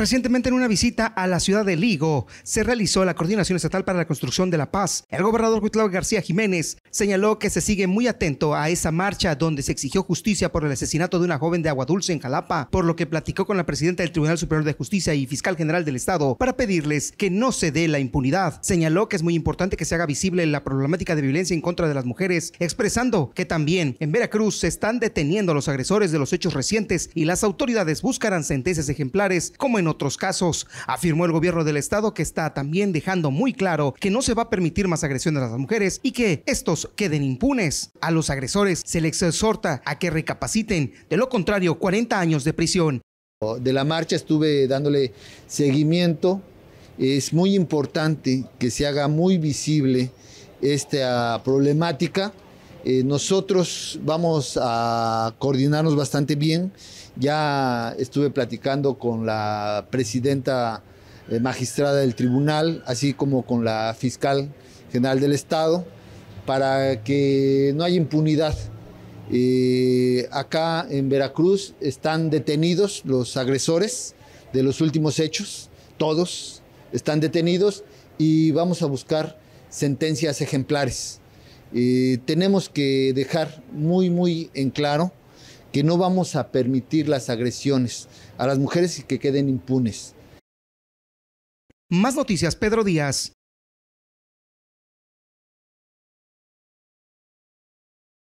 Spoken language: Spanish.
Recientemente en una visita a la ciudad de Ligo se realizó la Coordinación Estatal para la Construcción de la Paz. El gobernador Cuitlao García Jiménez Señaló que se sigue muy atento a esa marcha donde se exigió justicia por el asesinato de una joven de Agua Dulce en Jalapa, por lo que platicó con la presidenta del Tribunal Superior de Justicia y fiscal general del Estado para pedirles que no se dé la impunidad. Señaló que es muy importante que se haga visible la problemática de violencia en contra de las mujeres, expresando que también en Veracruz se están deteniendo a los agresores de los hechos recientes y las autoridades buscarán sentencias ejemplares como en otros casos. Afirmó el gobierno del Estado que está también dejando muy claro que no se va a permitir más agresiones a las mujeres y que estos queden impunes. A los agresores se les exhorta a que recapaciten, de lo contrario 40 años de prisión. De la marcha estuve dándole seguimiento. Es muy importante que se haga muy visible esta problemática. Eh, nosotros vamos a coordinarnos bastante bien. Ya estuve platicando con la presidenta eh, magistrada del tribunal, así como con la fiscal general del Estado para que no haya impunidad. Eh, acá en Veracruz están detenidos los agresores de los últimos hechos, todos están detenidos y vamos a buscar sentencias ejemplares. Eh, tenemos que dejar muy, muy en claro que no vamos a permitir las agresiones a las mujeres y que queden impunes. Más noticias, Pedro Díaz.